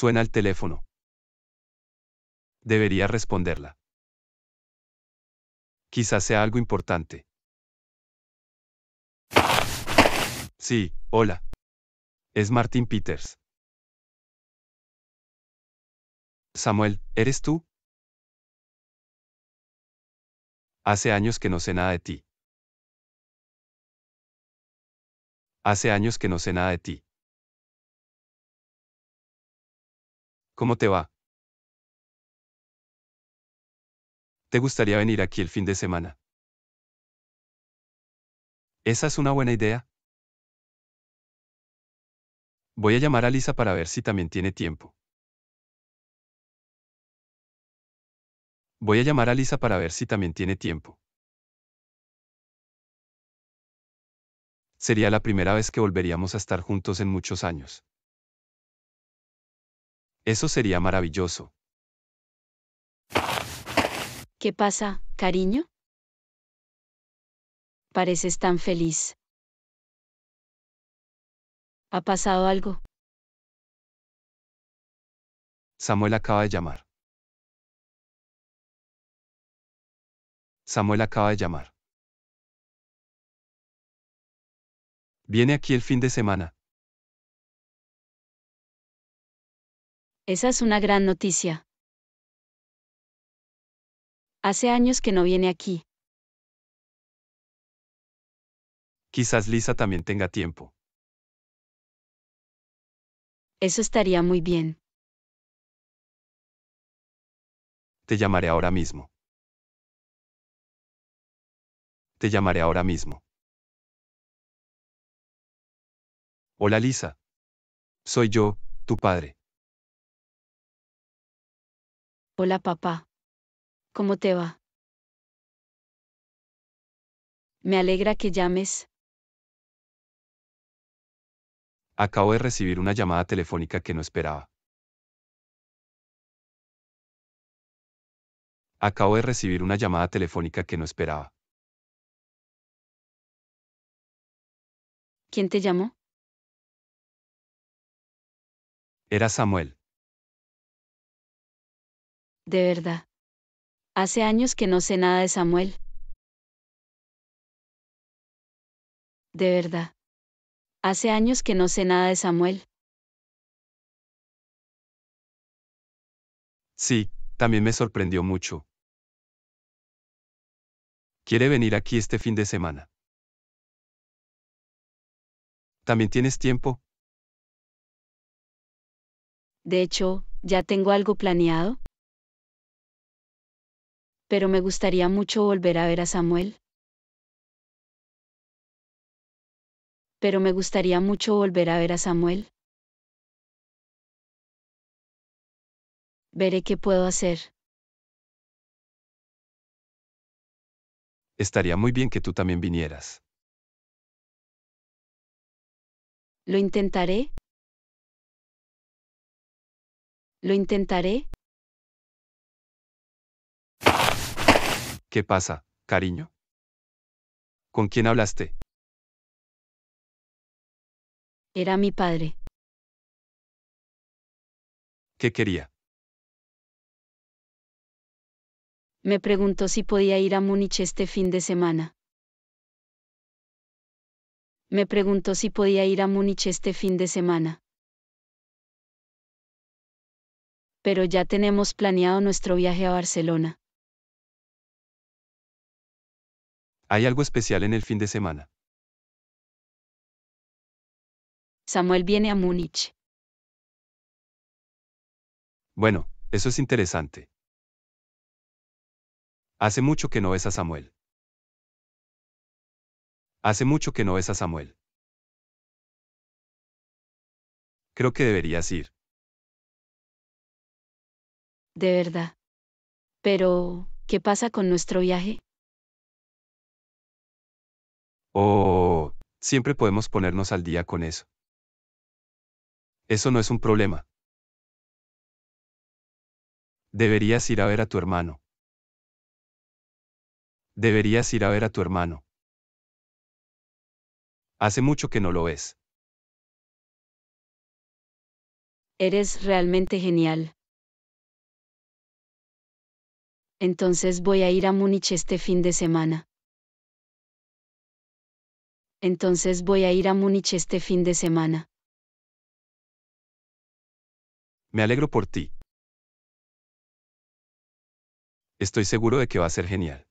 Suena el teléfono. Debería responderla. Quizás sea algo importante. Sí, hola. Es Martin Peters. Samuel, ¿eres tú? Hace años que no sé nada de ti. Hace años que no sé nada de ti. ¿Cómo te va? ¿Te gustaría venir aquí el fin de semana? Esa es una buena idea. Voy a llamar a Lisa para ver si también tiene tiempo. Voy a llamar a Lisa para ver si también tiene tiempo. Sería la primera vez que volveríamos a estar juntos en muchos años. Eso sería maravilloso. ¿Qué pasa, cariño? Pareces tan feliz. ¿Ha pasado algo? Samuel acaba de llamar. Samuel acaba de llamar. Viene aquí el fin de semana. Esa es una gran noticia. Hace años que no viene aquí. Quizás Lisa también tenga tiempo. Eso estaría muy bien. Te llamaré ahora mismo. Te llamaré ahora mismo. Hola Lisa. Soy yo, tu padre. Hola papá. ¿Cómo te va? Me alegra que llames. Acabo de recibir una llamada telefónica que no esperaba. Acabo de recibir una llamada telefónica que no esperaba. ¿Quién te llamó? Era Samuel de verdad. Hace años que no sé nada de Samuel. De verdad. Hace años que no sé nada de Samuel. Sí, también me sorprendió mucho. ¿Quiere venir aquí este fin de semana? ¿También tienes tiempo? De hecho, ya tengo algo planeado pero me gustaría mucho volver a ver a Samuel. Pero me gustaría mucho volver a ver a Samuel. Veré qué puedo hacer. Estaría muy bien que tú también vinieras. Lo intentaré. Lo intentaré. ¿Qué pasa, cariño? ¿Con quién hablaste? Era mi padre. ¿Qué quería? Me preguntó si podía ir a Múnich este fin de semana. Me preguntó si podía ir a Múnich este fin de semana. Pero ya tenemos planeado nuestro viaje a Barcelona. Hay algo especial en el fin de semana. Samuel viene a Múnich. Bueno, eso es interesante. Hace mucho que no ves a Samuel. Hace mucho que no ves a Samuel. Creo que deberías ir. De verdad. Pero, ¿qué pasa con nuestro viaje? Oh, siempre podemos ponernos al día con eso. Eso no es un problema. Deberías ir a ver a tu hermano. Deberías ir a ver a tu hermano. Hace mucho que no lo ves. Eres realmente genial. Entonces voy a ir a Múnich este fin de semana entonces voy a ir a Múnich este fin de semana. Me alegro por ti. Estoy seguro de que va a ser genial.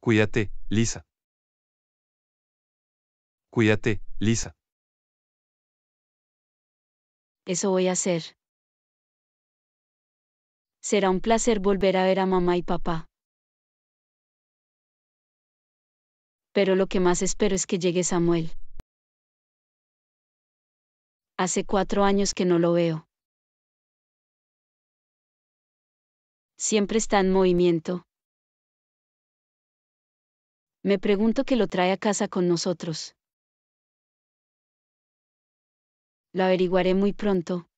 Cuídate, Lisa. Cuídate, Lisa. Eso voy a hacer. Será un placer volver a ver a mamá y papá. pero lo que más espero es que llegue Samuel. Hace cuatro años que no lo veo. Siempre está en movimiento. Me pregunto qué lo trae a casa con nosotros. Lo averiguaré muy pronto.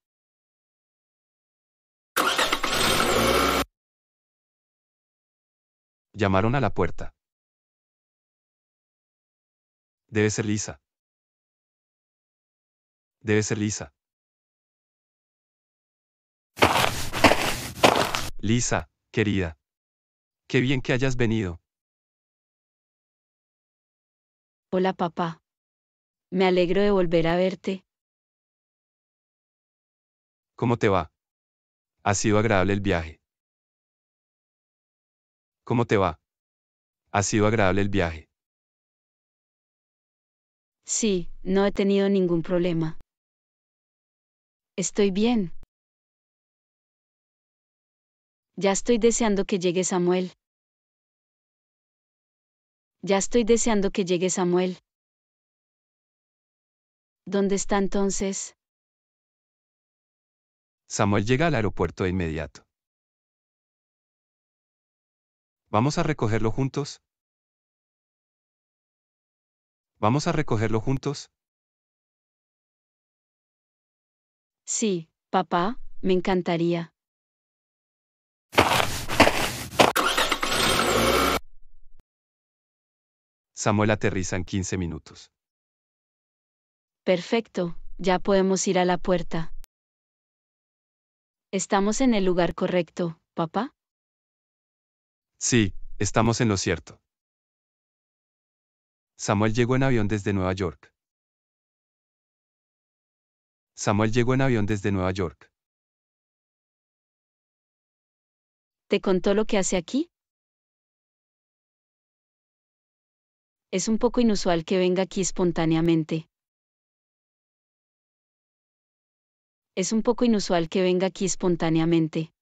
Llamaron a la puerta. Debe ser lisa. Debe ser lisa. Lisa, querida. Qué bien que hayas venido. Hola papá. Me alegro de volver a verte. ¿Cómo te va? Ha sido agradable el viaje. ¿Cómo te va? Ha sido agradable el viaje. Sí, no he tenido ningún problema. Estoy bien. Ya estoy deseando que llegue Samuel. Ya estoy deseando que llegue Samuel. ¿Dónde está entonces? Samuel llega al aeropuerto de inmediato. ¿Vamos a recogerlo juntos? ¿Vamos a recogerlo juntos? Sí, papá, me encantaría. Samuel aterriza en 15 minutos. Perfecto, ya podemos ir a la puerta. ¿Estamos en el lugar correcto, papá? Sí, estamos en lo cierto. Samuel llegó en avión desde Nueva York. Samuel llegó en avión desde Nueva York. ¿Te contó lo que hace aquí? Es un poco inusual que venga aquí espontáneamente. Es un poco inusual que venga aquí espontáneamente.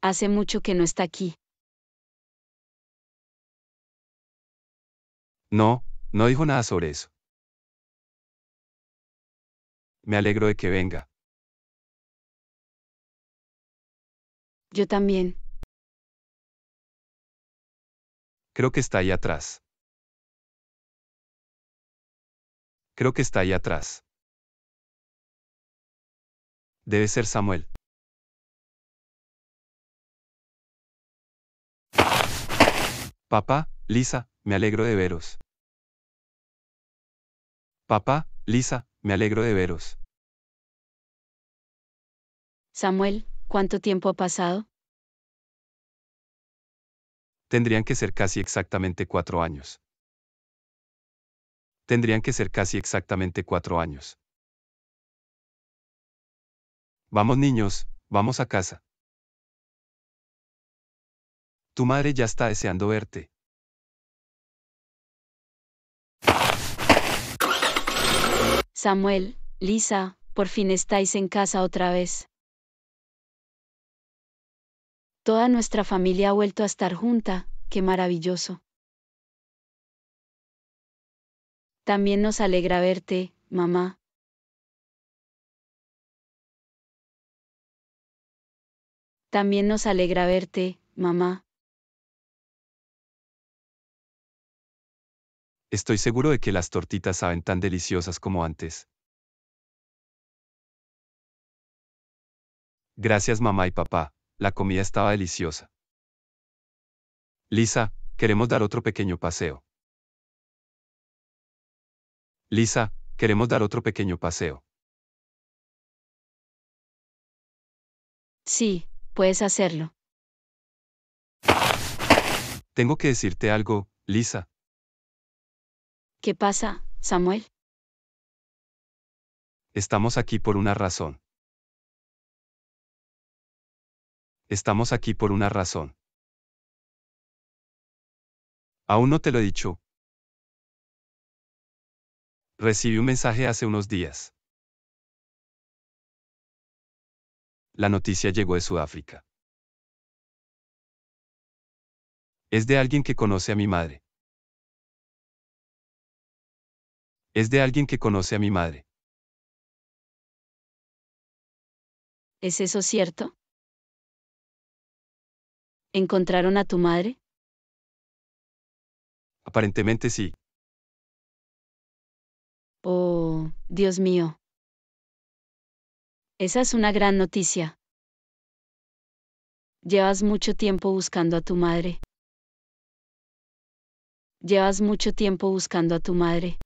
Hace mucho que no está aquí. No, no dijo nada sobre eso. Me alegro de que venga. Yo también. Creo que está ahí atrás. Creo que está ahí atrás. Debe ser Samuel. Papá, Lisa, me alegro de veros. Papá, Lisa, me alegro de veros. Samuel, ¿cuánto tiempo ha pasado? Tendrían que ser casi exactamente cuatro años. Tendrían que ser casi exactamente cuatro años. Vamos niños, vamos a casa. Tu madre ya está deseando verte. Samuel, Lisa, por fin estáis en casa otra vez. Toda nuestra familia ha vuelto a estar junta, qué maravilloso. También nos alegra verte, mamá. También nos alegra verte, mamá. Estoy seguro de que las tortitas saben tan deliciosas como antes. Gracias mamá y papá, la comida estaba deliciosa. Lisa, queremos dar otro pequeño paseo. Lisa, queremos dar otro pequeño paseo. Sí, puedes hacerlo. Tengo que decirte algo, Lisa. ¿Qué pasa, Samuel? Estamos aquí por una razón. Estamos aquí por una razón. Aún no te lo he dicho. Recibí un mensaje hace unos días. La noticia llegó de Sudáfrica. Es de alguien que conoce a mi madre. Es de alguien que conoce a mi madre. ¿Es eso cierto? ¿Encontraron a tu madre? Aparentemente sí. Oh, Dios mío. Esa es una gran noticia. Llevas mucho tiempo buscando a tu madre. Llevas mucho tiempo buscando a tu madre.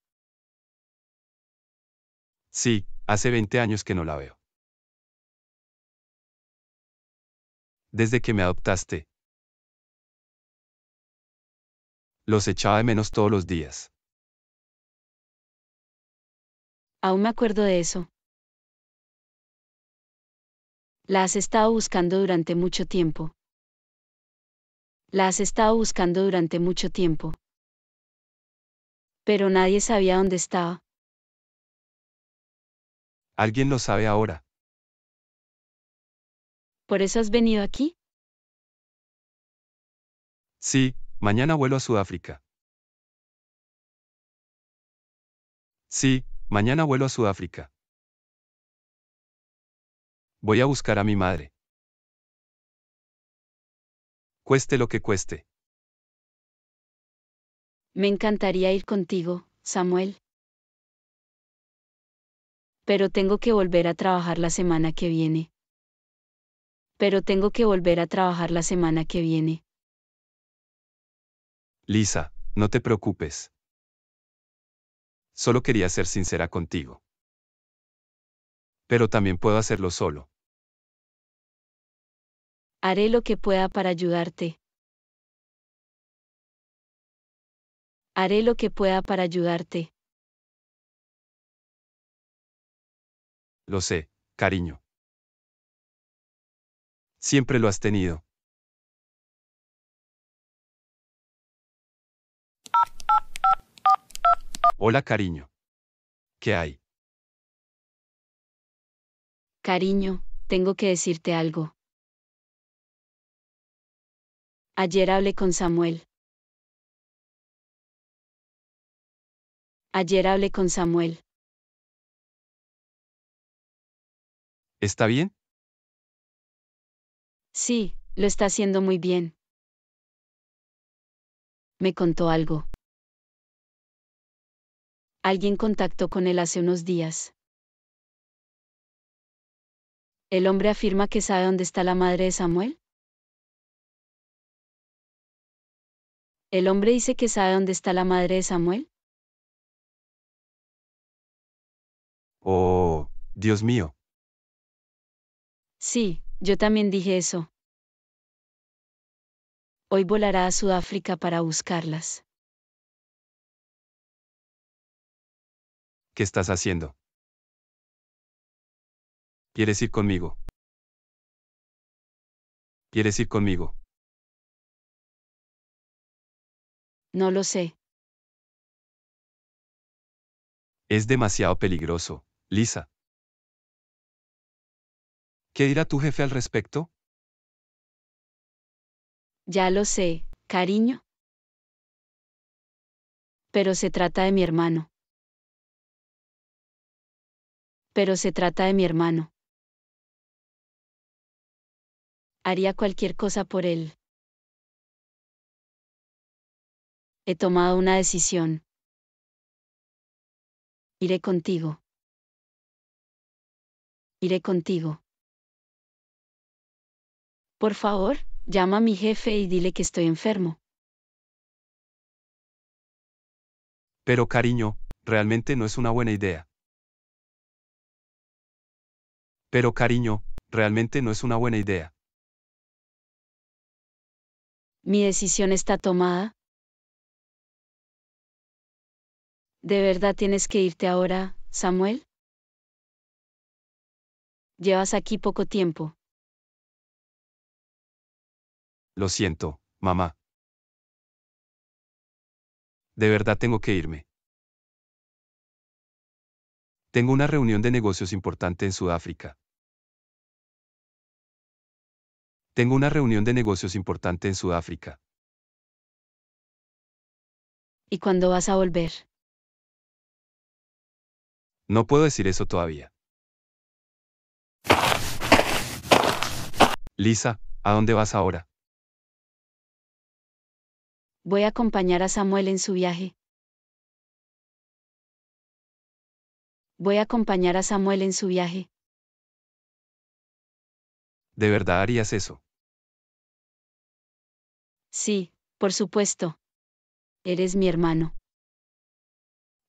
Sí, hace 20 años que no la veo. Desde que me adoptaste. Los echaba de menos todos los días. Aún me acuerdo de eso. La has estado buscando durante mucho tiempo. La has estado buscando durante mucho tiempo. Pero nadie sabía dónde estaba. Alguien lo sabe ahora. ¿Por eso has venido aquí? Sí, mañana vuelo a Sudáfrica. Sí, mañana vuelo a Sudáfrica. Voy a buscar a mi madre. Cueste lo que cueste. Me encantaría ir contigo, Samuel pero tengo que volver a trabajar la semana que viene. Pero tengo que volver a trabajar la semana que viene. Lisa, no te preocupes. Solo quería ser sincera contigo. Pero también puedo hacerlo solo. Haré lo que pueda para ayudarte. Haré lo que pueda para ayudarte. lo sé, cariño. Siempre lo has tenido. Hola, cariño. ¿Qué hay? Cariño, tengo que decirte algo. Ayer hablé con Samuel. Ayer hablé con Samuel. ¿Está bien? Sí, lo está haciendo muy bien. Me contó algo. Alguien contactó con él hace unos días. El hombre afirma que sabe dónde está la madre de Samuel. El hombre dice que sabe dónde está la madre de Samuel. Oh, Dios mío. Sí, yo también dije eso. Hoy volará a Sudáfrica para buscarlas. ¿Qué estás haciendo? ¿Quieres ir conmigo? ¿Quieres ir conmigo? No lo sé. Es demasiado peligroso, Lisa. ¿Qué dirá tu jefe al respecto? Ya lo sé, cariño. Pero se trata de mi hermano. Pero se trata de mi hermano. Haría cualquier cosa por él. He tomado una decisión. Iré contigo. Iré contigo. Por favor, llama a mi jefe y dile que estoy enfermo. Pero cariño, realmente no es una buena idea. Pero cariño, realmente no es una buena idea. Mi decisión está tomada. ¿De verdad tienes que irte ahora, Samuel? Llevas aquí poco tiempo. Lo siento, mamá. De verdad tengo que irme. Tengo una reunión de negocios importante en Sudáfrica. Tengo una reunión de negocios importante en Sudáfrica. ¿Y cuándo vas a volver? No puedo decir eso todavía. Lisa, ¿a dónde vas ahora? voy a acompañar a Samuel en su viaje. Voy a acompañar a Samuel en su viaje. ¿De verdad harías eso? Sí, por supuesto. Eres mi hermano.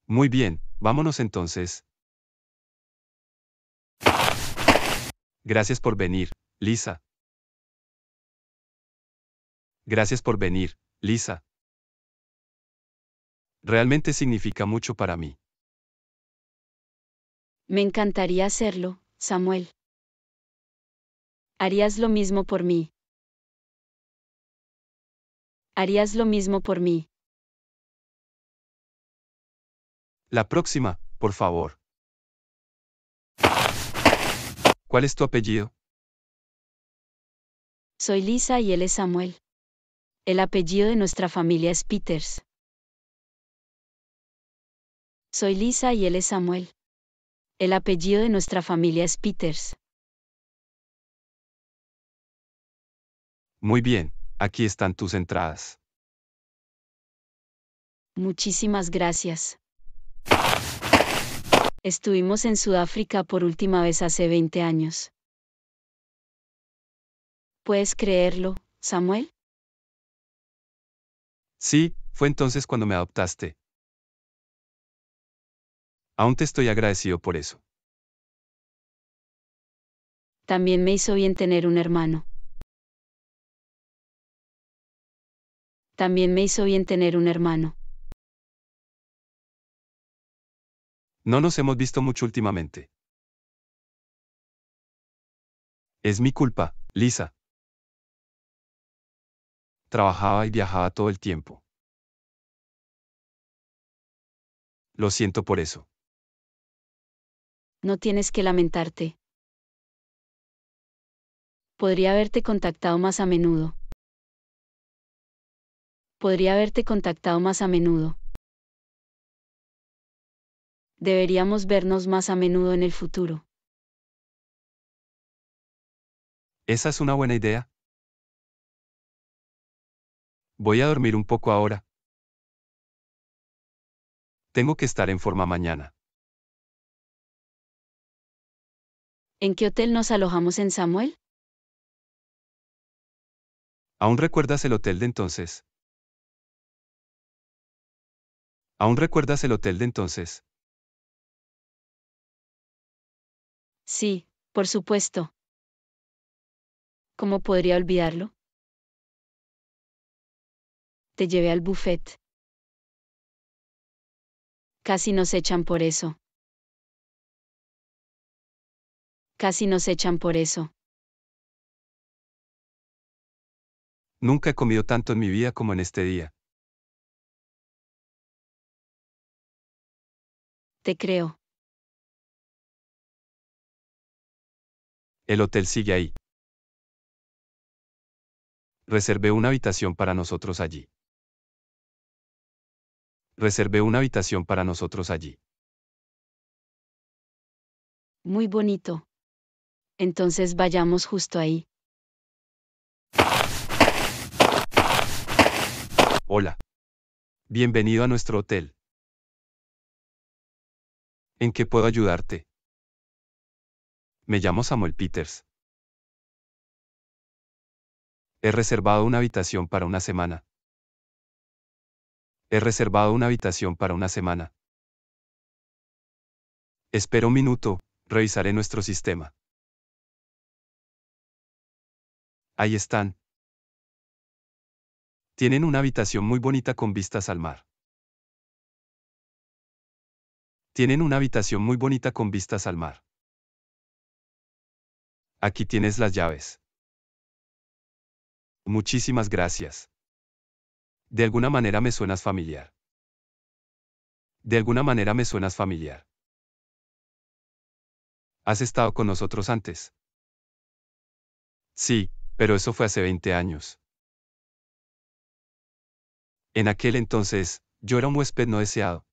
Muy bien, vámonos entonces. Gracias por venir, Lisa. Gracias por venir, Lisa. Realmente significa mucho para mí. Me encantaría hacerlo, Samuel. ¿Harías lo mismo por mí? ¿Harías lo mismo por mí? La próxima, por favor. ¿Cuál es tu apellido? Soy Lisa y él es Samuel. El apellido de nuestra familia es Peters. Soy Lisa y él es Samuel. El apellido de nuestra familia es Peters. Muy bien, aquí están tus entradas. Muchísimas gracias. Estuvimos en Sudáfrica por última vez hace 20 años. ¿Puedes creerlo, Samuel? Sí, fue entonces cuando me adoptaste. Aún te estoy agradecido por eso. También me hizo bien tener un hermano. También me hizo bien tener un hermano. No nos hemos visto mucho últimamente. Es mi culpa, Lisa trabajaba y viajaba todo el tiempo. Lo siento por eso. No tienes que lamentarte. Podría haberte contactado más a menudo. Podría haberte contactado más a menudo. Deberíamos vernos más a menudo en el futuro. Esa es una buena idea, Voy a dormir un poco ahora. Tengo que estar en forma mañana. ¿En qué hotel nos alojamos en Samuel? ¿Aún recuerdas el hotel de entonces? ¿Aún recuerdas el hotel de entonces? Sí, por supuesto. ¿Cómo podría olvidarlo? llevé al buffet. Casi nos echan por eso. Casi nos echan por eso. Nunca he comido tanto en mi vida como en este día. Te creo. El hotel sigue ahí. Reservé una habitación para nosotros allí reservé una habitación para nosotros allí. Muy bonito. Entonces vayamos justo ahí. Hola. Bienvenido a nuestro hotel. ¿En qué puedo ayudarte? Me llamo Samuel Peters. He reservado una habitación para una semana. He reservado una habitación para una semana. Espera un minuto, revisaré nuestro sistema. Ahí están. Tienen una habitación muy bonita con vistas al mar. Tienen una habitación muy bonita con vistas al mar. Aquí tienes las llaves. Muchísimas gracias. De alguna manera me suenas familiar. De alguna manera me suenas familiar. ¿Has estado con nosotros antes? Sí, pero eso fue hace 20 años. En aquel entonces, yo era un huésped no deseado.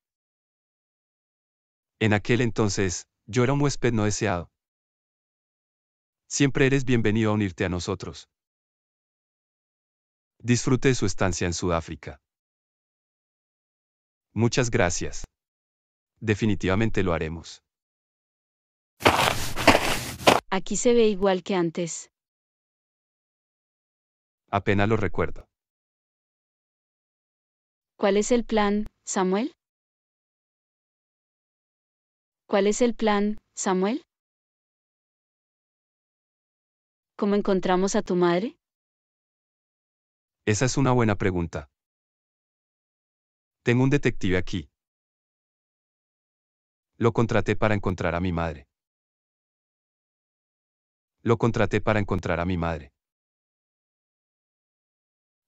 En aquel entonces, yo era un huésped no deseado. Siempre eres bienvenido a unirte a nosotros. Disfrute su estancia en Sudáfrica. Muchas gracias. Definitivamente lo haremos. Aquí se ve igual que antes. Apenas lo recuerdo. ¿Cuál es el plan, Samuel? ¿Cuál es el plan, Samuel? ¿Cómo encontramos a tu madre? Esa es una buena pregunta. Tengo un detective aquí. Lo contraté para encontrar a mi madre. Lo contraté para encontrar a mi madre.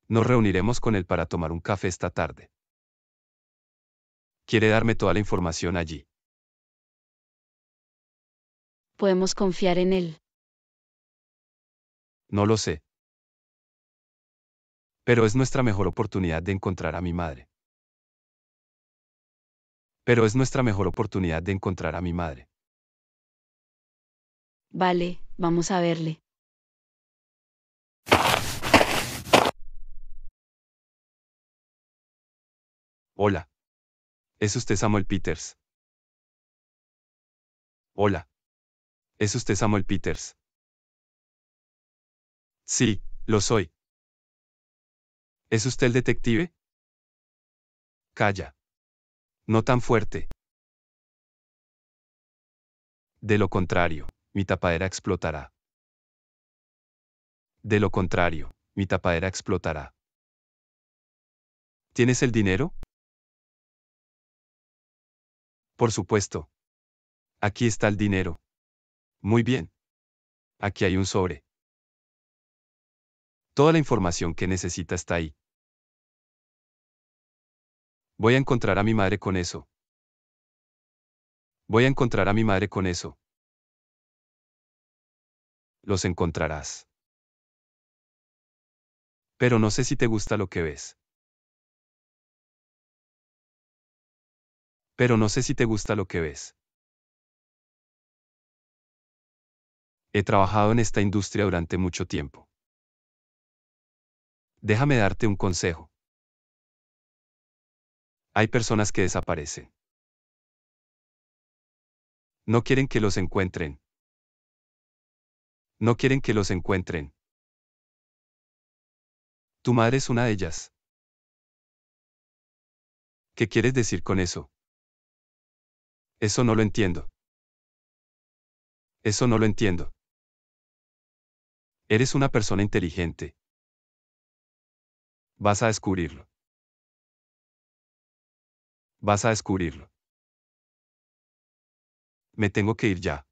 Nos reuniremos con él para tomar un café esta tarde. Quiere darme toda la información allí. Podemos confiar en él. No lo sé. Pero es nuestra mejor oportunidad de encontrar a mi madre. Pero es nuestra mejor oportunidad de encontrar a mi madre. Vale, vamos a verle. Hola. ¿Es usted Samuel Peters? Hola. ¿Es usted Samuel Peters? Sí, lo soy. ¿Es usted el detective? Calla. No tan fuerte. De lo contrario, mi tapadera explotará. De lo contrario, mi tapadera explotará. ¿Tienes el dinero? Por supuesto. Aquí está el dinero. Muy bien. Aquí hay un sobre. Toda la información que necesita está ahí. Voy a encontrar a mi madre con eso. Voy a encontrar a mi madre con eso. Los encontrarás. Pero no sé si te gusta lo que ves. Pero no sé si te gusta lo que ves. He trabajado en esta industria durante mucho tiempo. Déjame darte un consejo. Hay personas que desaparecen. No quieren que los encuentren. No quieren que los encuentren. Tu madre es una de ellas. ¿Qué quieres decir con eso? Eso no lo entiendo. Eso no lo entiendo. Eres una persona inteligente. Vas a descubrirlo. Vas a descubrirlo. Me tengo que ir ya.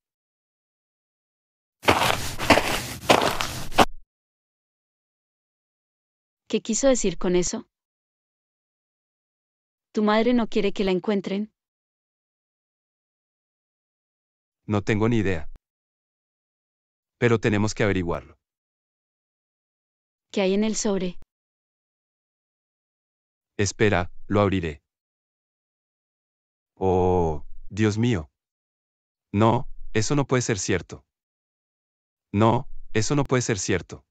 ¿Qué quiso decir con eso? ¿Tu madre no quiere que la encuentren? No tengo ni idea. Pero tenemos que averiguarlo. ¿Qué hay en el sobre? Espera, lo abriré. Oh, Dios mío. No, eso no puede ser cierto. No, eso no puede ser cierto.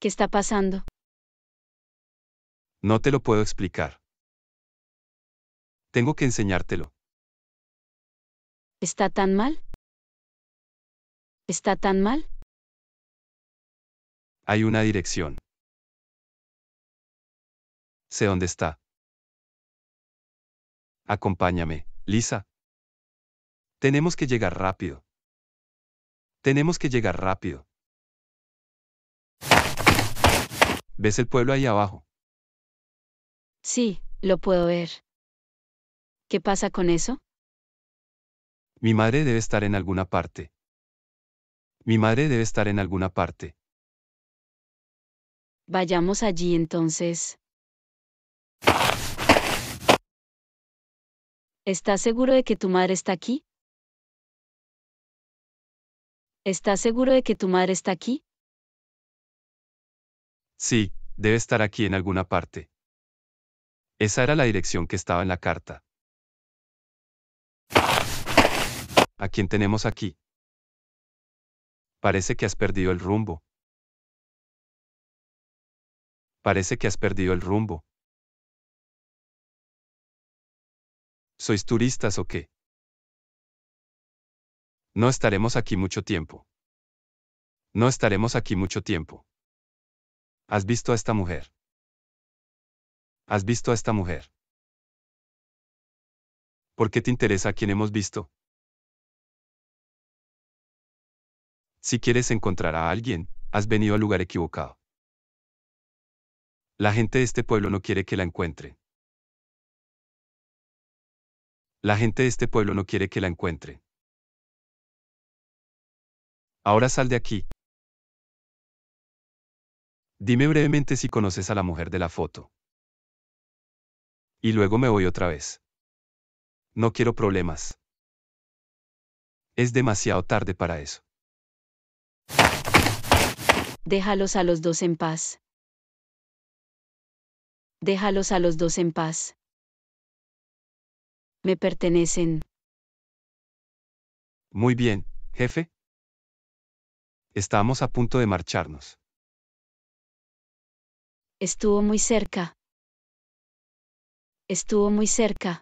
¿Qué está pasando? No te lo puedo explicar. Tengo que enseñártelo. ¿Está tan mal? ¿Está tan mal? Hay una dirección. Sé dónde está. Acompáñame, Lisa. Tenemos que llegar rápido. Tenemos que llegar rápido. ¿Ves el pueblo ahí abajo? Sí, lo puedo ver. ¿Qué pasa con eso? Mi madre debe estar en alguna parte. Mi madre debe estar en alguna parte. Vayamos allí entonces. ¿Estás seguro de que tu madre está aquí? ¿Estás seguro de que tu madre está aquí? Sí, debe estar aquí en alguna parte. Esa era la dirección que estaba en la carta. ¿A quién tenemos aquí? Parece que has perdido el rumbo. Parece que has perdido el rumbo. ¿Sois turistas o qué? No estaremos aquí mucho tiempo. No estaremos aquí mucho tiempo. ¿Has visto a esta mujer? ¿Has visto a esta mujer? ¿Por qué te interesa a quién hemos visto? Si quieres encontrar a alguien, has venido al lugar equivocado. La gente de este pueblo no quiere que la encuentre. La gente de este pueblo no quiere que la encuentre. Ahora sal de aquí. Dime brevemente si conoces a la mujer de la foto. Y luego me voy otra vez. No quiero problemas. Es demasiado tarde para eso. Déjalos a los dos en paz. Déjalos a los dos en paz me pertenecen. Muy bien, jefe. Estamos a punto de marcharnos. Estuvo muy cerca. Estuvo muy cerca.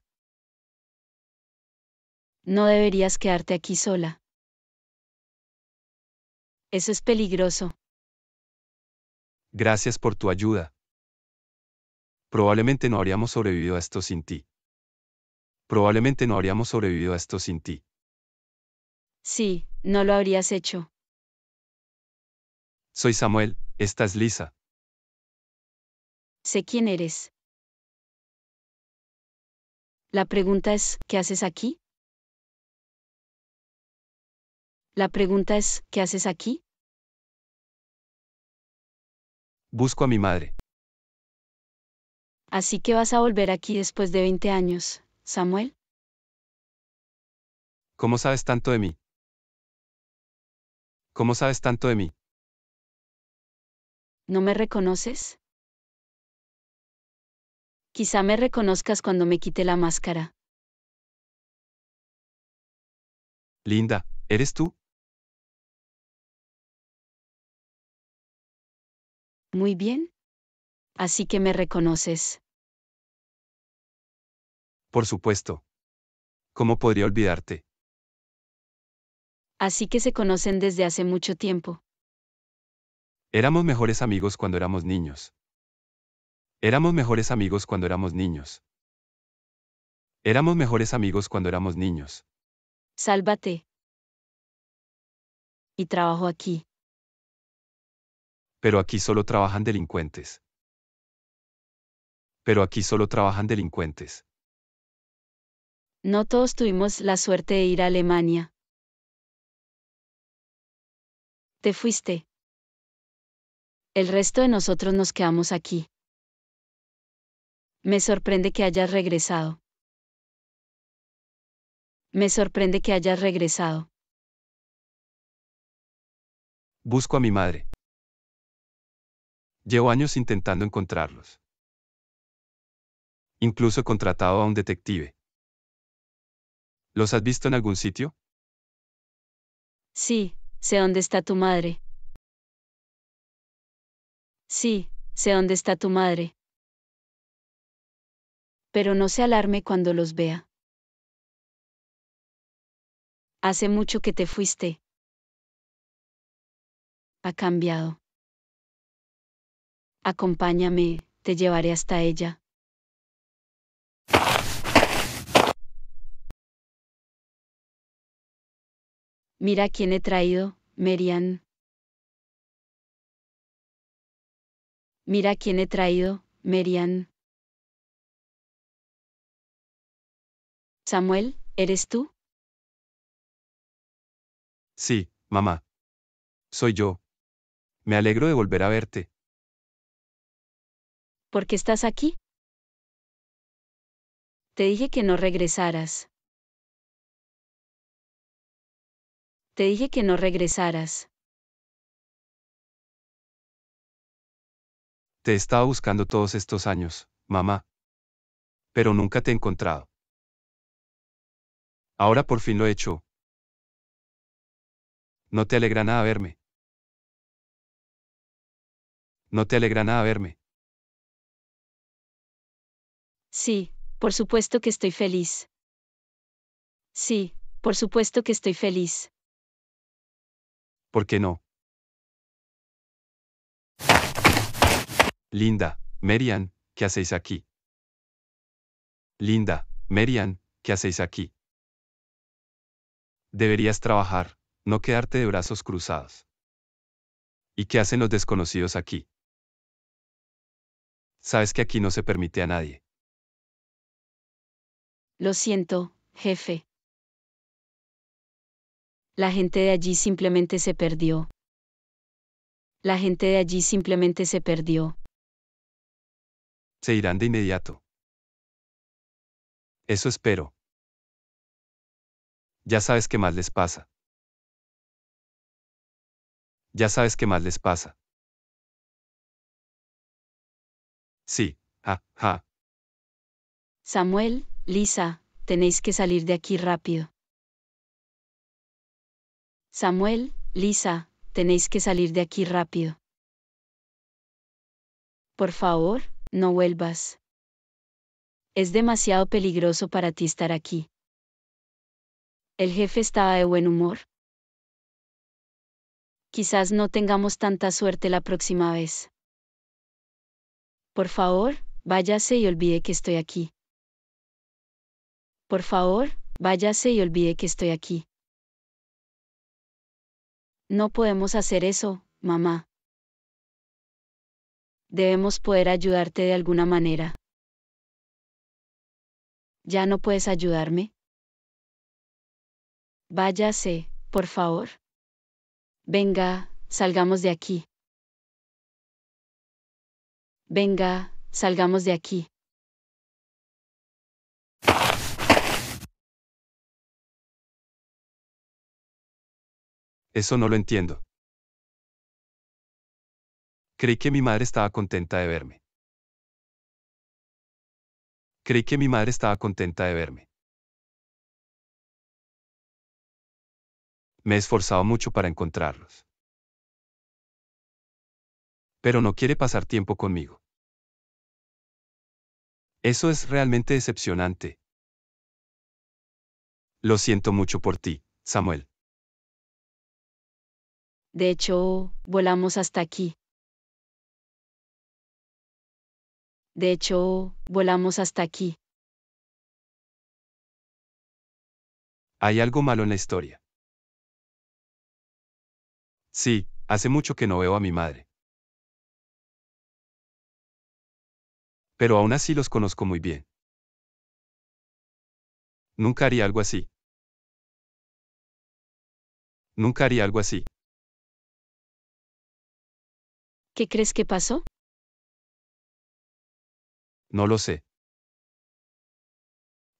No deberías quedarte aquí sola. Eso es peligroso. Gracias por tu ayuda. Probablemente no habríamos sobrevivido a esto sin ti probablemente no habríamos sobrevivido a esto sin ti. Sí, no lo habrías hecho. Soy Samuel, esta es Lisa. Sé quién eres. La pregunta es, ¿qué haces aquí? La pregunta es, ¿qué haces aquí? Busco a mi madre. Así que vas a volver aquí después de 20 años. Samuel. ¿Cómo sabes tanto de mí? ¿Cómo sabes tanto de mí? ¿No me reconoces? Quizá me reconozcas cuando me quite la máscara. Linda, ¿eres tú? Muy bien. Así que me reconoces. Por supuesto. ¿Cómo podría olvidarte? Así que se conocen desde hace mucho tiempo. Éramos mejores amigos cuando éramos niños. Éramos mejores amigos cuando éramos niños. Éramos mejores amigos cuando éramos niños. Sálvate. Y trabajo aquí. Pero aquí solo trabajan delincuentes. Pero aquí solo trabajan delincuentes. No todos tuvimos la suerte de ir a Alemania. Te fuiste. El resto de nosotros nos quedamos aquí. Me sorprende que hayas regresado. Me sorprende que hayas regresado. Busco a mi madre. Llevo años intentando encontrarlos. Incluso he contratado a un detective. ¿Los has visto en algún sitio? Sí, sé dónde está tu madre. Sí, sé dónde está tu madre. Pero no se alarme cuando los vea. Hace mucho que te fuiste. Ha cambiado. Acompáñame, te llevaré hasta ella. Mira quién he traído, Merian. Mira quién he traído, Merian. Samuel, ¿eres tú? Sí, mamá. Soy yo. Me alegro de volver a verte. ¿Por qué estás aquí? Te dije que no regresaras. Te dije que no regresaras. Te he estado buscando todos estos años, mamá. Pero nunca te he encontrado. Ahora por fin lo he hecho. No te alegra nada verme. No te alegra nada verme. Sí, por supuesto que estoy feliz. Sí, por supuesto que estoy feliz. ¿por qué no? Linda, Merian, ¿qué hacéis aquí? Linda, Merian, ¿qué hacéis aquí? Deberías trabajar, no quedarte de brazos cruzados. ¿Y qué hacen los desconocidos aquí? Sabes que aquí no se permite a nadie. Lo siento, jefe. La gente de allí simplemente se perdió. La gente de allí simplemente se perdió. Se irán de inmediato. Eso espero. Ya sabes qué más les pasa. Ya sabes qué más les pasa. Sí, ja, ja. Samuel, Lisa, tenéis que salir de aquí rápido. Samuel, Lisa, tenéis que salir de aquí rápido. Por favor, no vuelvas. Es demasiado peligroso para ti estar aquí. El jefe estaba de buen humor. Quizás no tengamos tanta suerte la próxima vez. Por favor, váyase y olvide que estoy aquí. Por favor, váyase y olvide que estoy aquí. No podemos hacer eso, mamá. Debemos poder ayudarte de alguna manera. ¿Ya no puedes ayudarme? Váyase, por favor. Venga, salgamos de aquí. Venga, salgamos de aquí. Eso no lo entiendo. Creí que mi madre estaba contenta de verme. Creí que mi madre estaba contenta de verme. Me he esforzado mucho para encontrarlos. Pero no quiere pasar tiempo conmigo. Eso es realmente decepcionante. Lo siento mucho por ti, Samuel. De hecho, volamos hasta aquí. De hecho, volamos hasta aquí. Hay algo malo en la historia. Sí, hace mucho que no veo a mi madre. Pero aún así los conozco muy bien. Nunca haría algo así. Nunca haría algo así. ¿Qué crees que pasó? No lo sé.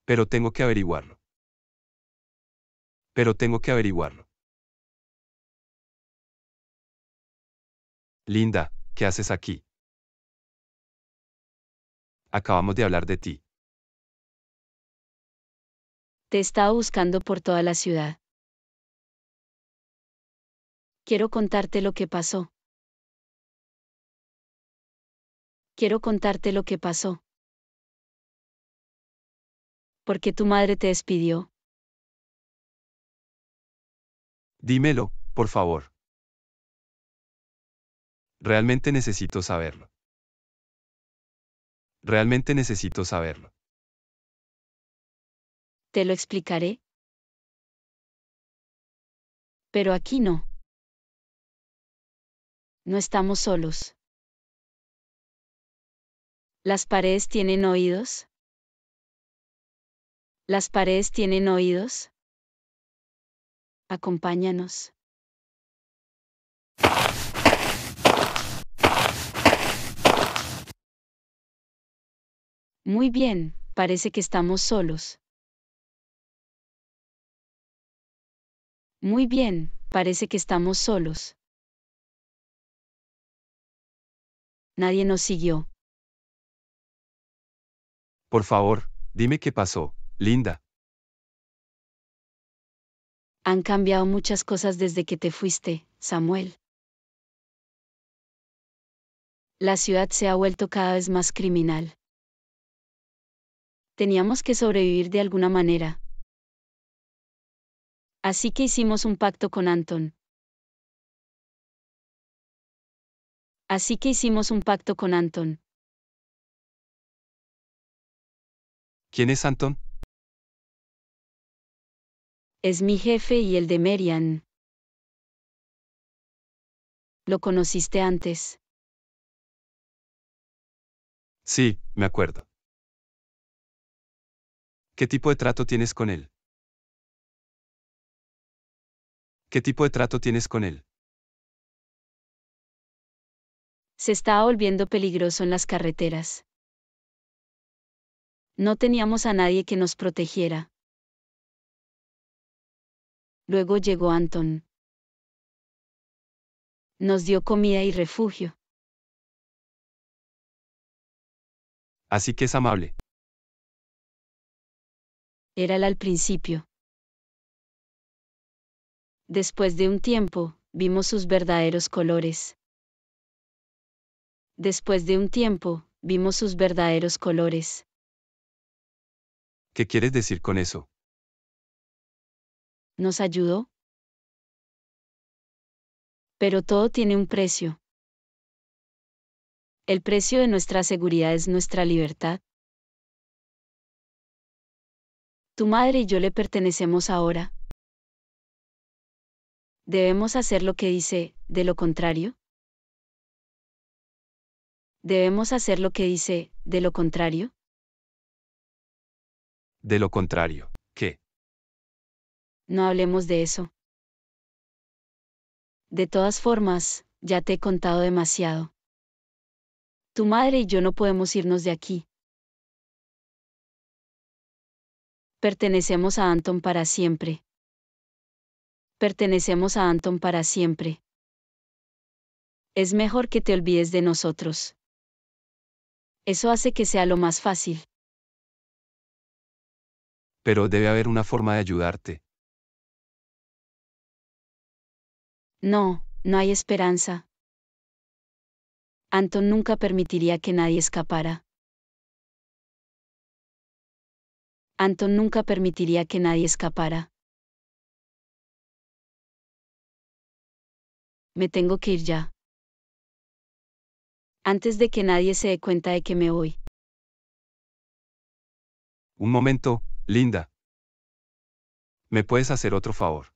Pero tengo que averiguarlo. Pero tengo que averiguarlo. Linda, ¿qué haces aquí? Acabamos de hablar de ti. Te estaba buscando por toda la ciudad. Quiero contarte lo que pasó. quiero contarte lo que pasó. ¿Por qué tu madre te despidió? Dímelo, por favor. Realmente necesito saberlo. Realmente necesito saberlo. Te lo explicaré. Pero aquí no. No estamos solos. ¿Las paredes tienen oídos? ¿Las paredes tienen oídos? Acompáñanos. Muy bien, parece que estamos solos. Muy bien, parece que estamos solos. Nadie nos siguió. Por favor, dime qué pasó, Linda. Han cambiado muchas cosas desde que te fuiste, Samuel. La ciudad se ha vuelto cada vez más criminal. Teníamos que sobrevivir de alguna manera. Así que hicimos un pacto con Anton. Así que hicimos un pacto con Anton. ¿Quién es Anton? Es mi jefe y el de Merian. ¿Lo conociste antes? Sí, me acuerdo. ¿Qué tipo de trato tienes con él? ¿Qué tipo de trato tienes con él? Se está volviendo peligroso en las carreteras. No teníamos a nadie que nos protegiera. Luego llegó Anton. Nos dio comida y refugio. Así que es amable. Era al principio. Después de un tiempo, vimos sus verdaderos colores. Después de un tiempo, vimos sus verdaderos colores. ¿Qué quieres decir con eso? ¿Nos ayudó? Pero todo tiene un precio. El precio de nuestra seguridad es nuestra libertad. Tu madre y yo le pertenecemos ahora. ¿Debemos hacer lo que dice, de lo contrario? ¿Debemos hacer lo que dice, de lo contrario? De lo contrario, ¿qué? No hablemos de eso. De todas formas, ya te he contado demasiado. Tu madre y yo no podemos irnos de aquí. Pertenecemos a Anton para siempre. Pertenecemos a Anton para siempre. Es mejor que te olvides de nosotros. Eso hace que sea lo más fácil pero debe haber una forma de ayudarte. No, no hay esperanza. Anton nunca permitiría que nadie escapara. Anton nunca permitiría que nadie escapara. Me tengo que ir ya. Antes de que nadie se dé cuenta de que me voy. Un momento, Linda. ¿Me puedes hacer otro favor?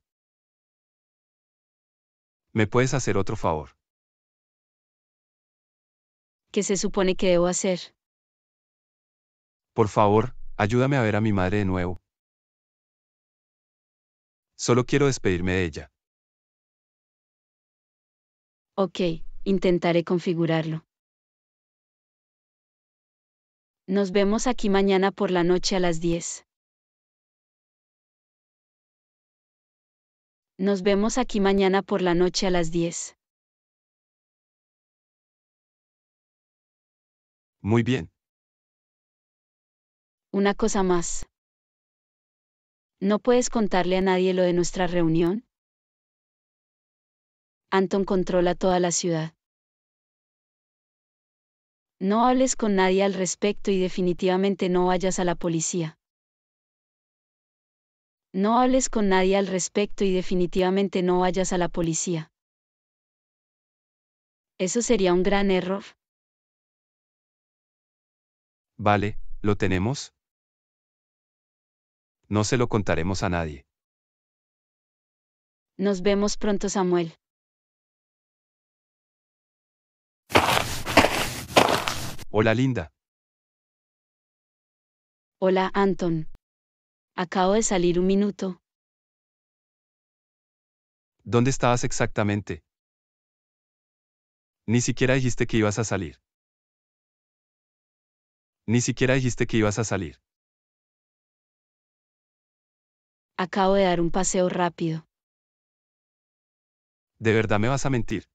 ¿Me puedes hacer otro favor? ¿Qué se supone que debo hacer? Por favor, ayúdame a ver a mi madre de nuevo. Solo quiero despedirme de ella. Ok, intentaré configurarlo. Nos vemos aquí mañana por la noche a las 10. Nos vemos aquí mañana por la noche a las 10. Muy bien. Una cosa más. ¿No puedes contarle a nadie lo de nuestra reunión? Anton controla toda la ciudad. No hables con nadie al respecto y definitivamente no vayas a la policía. No hables con nadie al respecto y definitivamente no vayas a la policía. Eso sería un gran error. Vale, ¿lo tenemos? No se lo contaremos a nadie. Nos vemos pronto, Samuel. Hola, Linda. Hola, Anton. Acabo de salir un minuto. ¿Dónde estabas exactamente? Ni siquiera dijiste que ibas a salir. Ni siquiera dijiste que ibas a salir. Acabo de dar un paseo rápido. ¿De verdad me vas a mentir?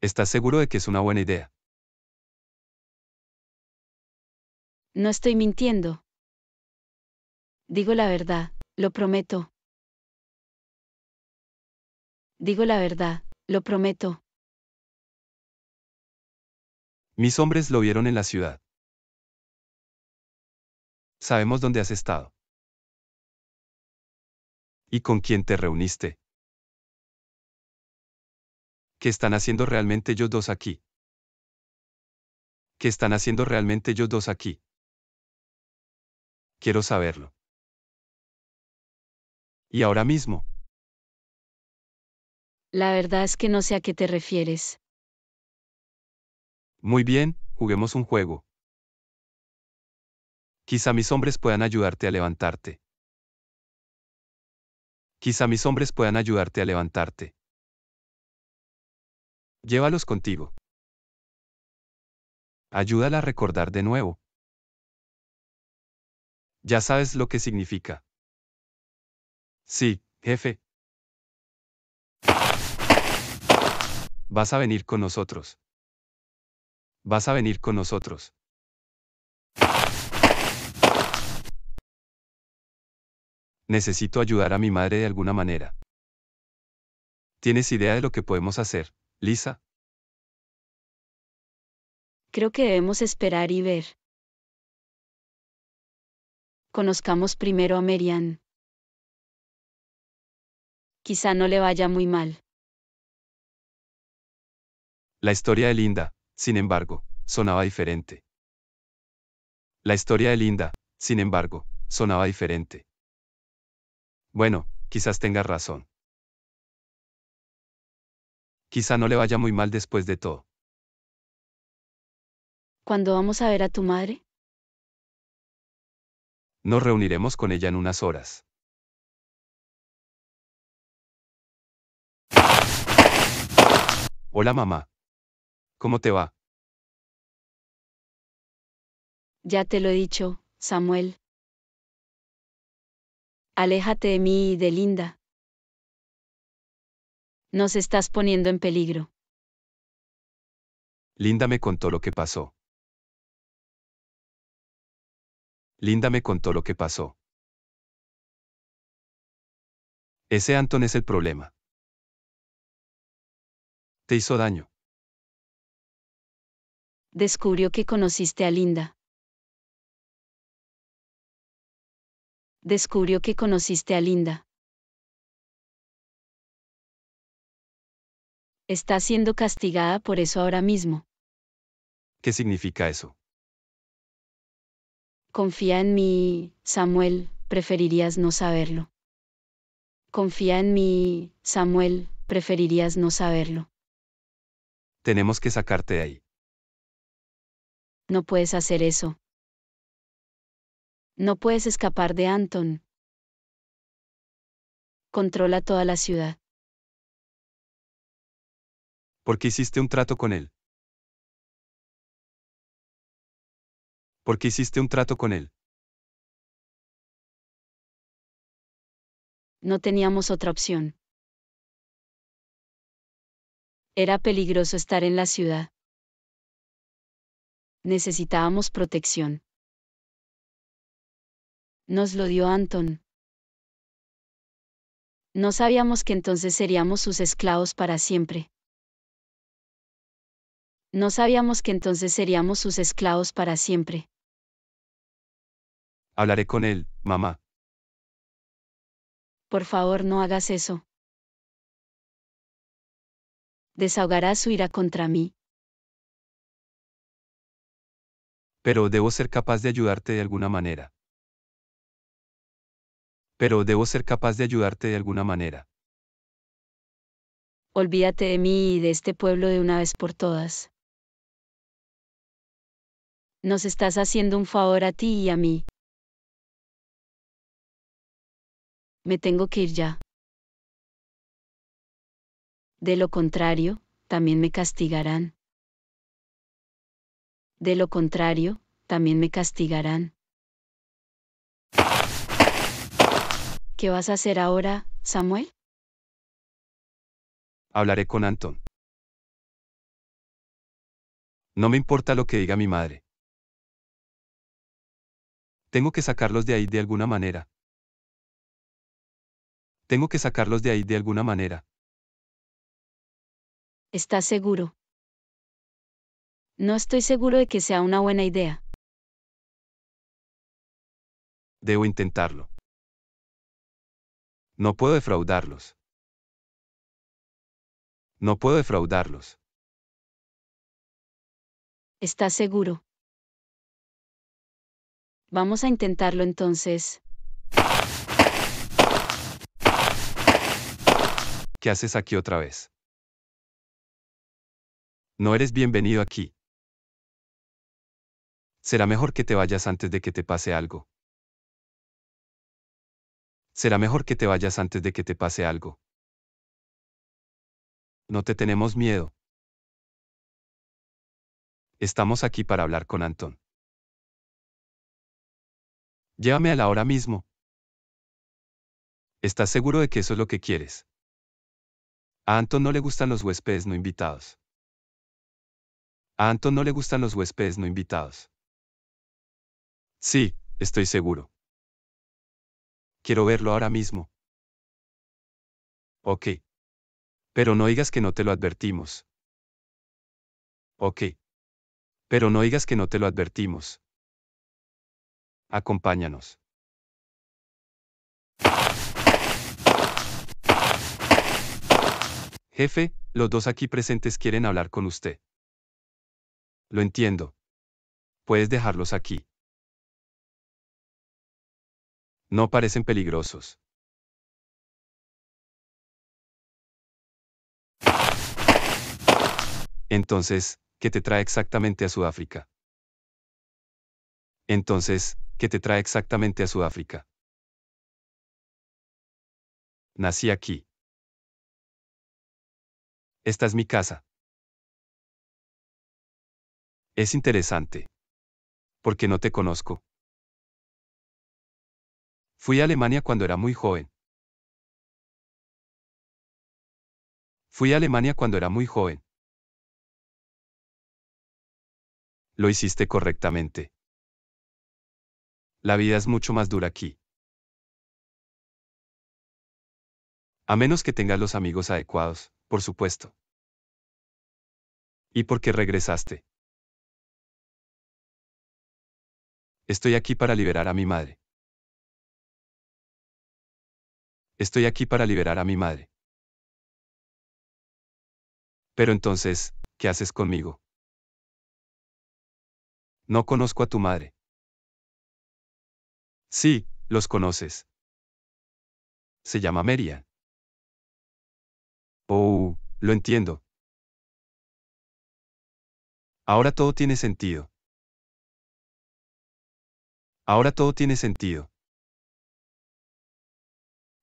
¿Estás seguro de que es una buena idea? No estoy mintiendo. Digo la verdad, lo prometo. Digo la verdad, lo prometo. Mis hombres lo vieron en la ciudad. Sabemos dónde has estado. ¿Y con quién te reuniste? ¿Qué están haciendo realmente ellos dos aquí? ¿Qué están haciendo realmente ellos dos aquí? Quiero saberlo y ahora mismo. La verdad es que no sé a qué te refieres. Muy bien, juguemos un juego. Quizá mis hombres puedan ayudarte a levantarte. Quizá mis hombres puedan ayudarte a levantarte. Llévalos contigo. Ayúdala a recordar de nuevo. Ya sabes lo que significa. Sí, jefe. Vas a venir con nosotros. Vas a venir con nosotros. Necesito ayudar a mi madre de alguna manera. ¿Tienes idea de lo que podemos hacer, Lisa? Creo que debemos esperar y ver. Conozcamos primero a Merian quizá no le vaya muy mal. La historia de Linda, sin embargo, sonaba diferente. La historia de Linda, sin embargo, sonaba diferente. Bueno, quizás tengas razón. Quizá no le vaya muy mal después de todo. ¿Cuándo vamos a ver a tu madre? Nos reuniremos con ella en unas horas. Hola mamá. ¿Cómo te va? Ya te lo he dicho, Samuel. Aléjate de mí y de Linda. Nos estás poniendo en peligro. Linda me contó lo que pasó. Linda me contó lo que pasó. Ese Anton es el problema te hizo daño. Descubrió que conociste a Linda. Descubrió que conociste a Linda. Está siendo castigada por eso ahora mismo. ¿Qué significa eso? Confía en mí, Samuel, preferirías no saberlo. Confía en mí, Samuel, preferirías no saberlo. Tenemos que sacarte de ahí. No puedes hacer eso. No puedes escapar de Anton. Controla toda la ciudad. ¿Por qué hiciste un trato con él? ¿Por qué hiciste un trato con él? No teníamos otra opción. Era peligroso estar en la ciudad. Necesitábamos protección. Nos lo dio Anton. No sabíamos que entonces seríamos sus esclavos para siempre. No sabíamos que entonces seríamos sus esclavos para siempre. Hablaré con él, mamá. Por favor, no hagas eso desahogará su ira contra mí. Pero debo ser capaz de ayudarte de alguna manera. Pero debo ser capaz de ayudarte de alguna manera. Olvídate de mí y de este pueblo de una vez por todas. Nos estás haciendo un favor a ti y a mí. Me tengo que ir ya. De lo contrario, también me castigarán. De lo contrario, también me castigarán. ¿Qué vas a hacer ahora, Samuel? Hablaré con Anton. No me importa lo que diga mi madre. Tengo que sacarlos de ahí de alguna manera. Tengo que sacarlos de ahí de alguna manera. ¿Estás seguro? No estoy seguro de que sea una buena idea. Debo intentarlo. No puedo defraudarlos. No puedo defraudarlos. ¿Estás seguro? Vamos a intentarlo entonces. ¿Qué haces aquí otra vez? No eres bienvenido aquí. Será mejor que te vayas antes de que te pase algo. Será mejor que te vayas antes de que te pase algo. No te tenemos miedo. Estamos aquí para hablar con Anton. Llévame a la hora mismo. ¿Estás seguro de que eso es lo que quieres? A Anton no le gustan los huéspedes no invitados. A Anton no le gustan los huéspedes no invitados. Sí, estoy seguro. Quiero verlo ahora mismo. Ok. Pero no digas que no te lo advertimos. Ok. Pero no digas que no te lo advertimos. Acompáñanos. Jefe, los dos aquí presentes quieren hablar con usted. Lo entiendo. Puedes dejarlos aquí. No parecen peligrosos. Entonces, ¿qué te trae exactamente a Sudáfrica? Entonces, ¿qué te trae exactamente a Sudáfrica? Nací aquí. Esta es mi casa. Es interesante. Porque no te conozco. Fui a Alemania cuando era muy joven. Fui a Alemania cuando era muy joven. Lo hiciste correctamente. La vida es mucho más dura aquí. A menos que tengas los amigos adecuados, por supuesto. ¿Y por qué regresaste? Estoy aquí para liberar a mi madre. Estoy aquí para liberar a mi madre. Pero entonces, ¿qué haces conmigo? No conozco a tu madre. Sí, los conoces. Se llama Meria. Oh, lo entiendo. Ahora todo tiene sentido. Ahora todo tiene sentido.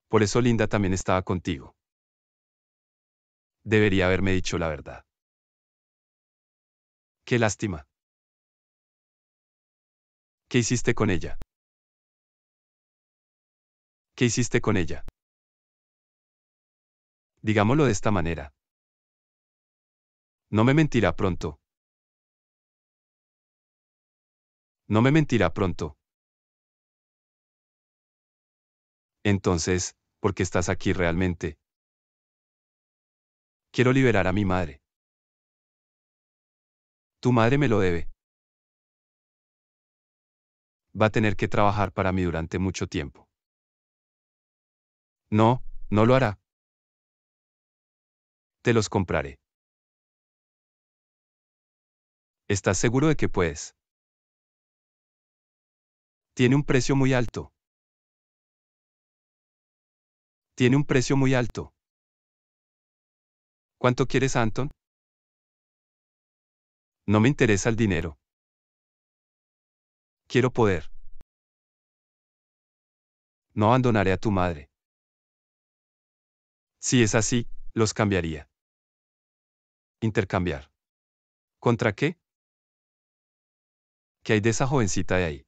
Por eso Linda también estaba contigo. Debería haberme dicho la verdad. Qué lástima. ¿Qué hiciste con ella? ¿Qué hiciste con ella? Digámoslo de esta manera. No me mentirá pronto. No me mentirá pronto. Entonces, ¿por qué estás aquí realmente? Quiero liberar a mi madre. Tu madre me lo debe. Va a tener que trabajar para mí durante mucho tiempo. No, no lo hará. Te los compraré. ¿Estás seguro de que puedes? Tiene un precio muy alto. tiene un precio muy alto. ¿Cuánto quieres, Anton? No me interesa el dinero. Quiero poder. No abandonaré a tu madre. Si es así, los cambiaría. Intercambiar. ¿Contra qué? ¿Qué hay de esa jovencita de ahí?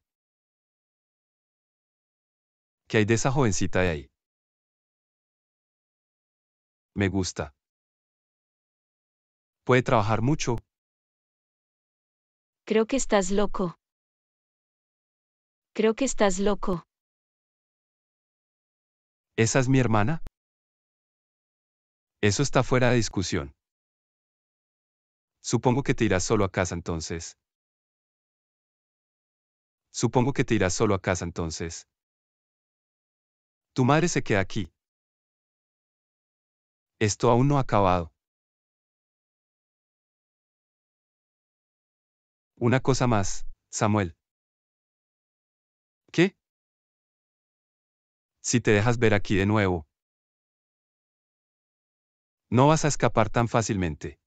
¿Qué hay de esa jovencita de ahí? Me gusta. Puede trabajar mucho. Creo que estás loco. Creo que estás loco. ¿Esa es mi hermana? Eso está fuera de discusión. Supongo que te irás solo a casa entonces. Supongo que te irás solo a casa entonces. Tu madre se queda aquí. Esto aún no ha acabado. Una cosa más, Samuel. ¿Qué? Si te dejas ver aquí de nuevo. No vas a escapar tan fácilmente.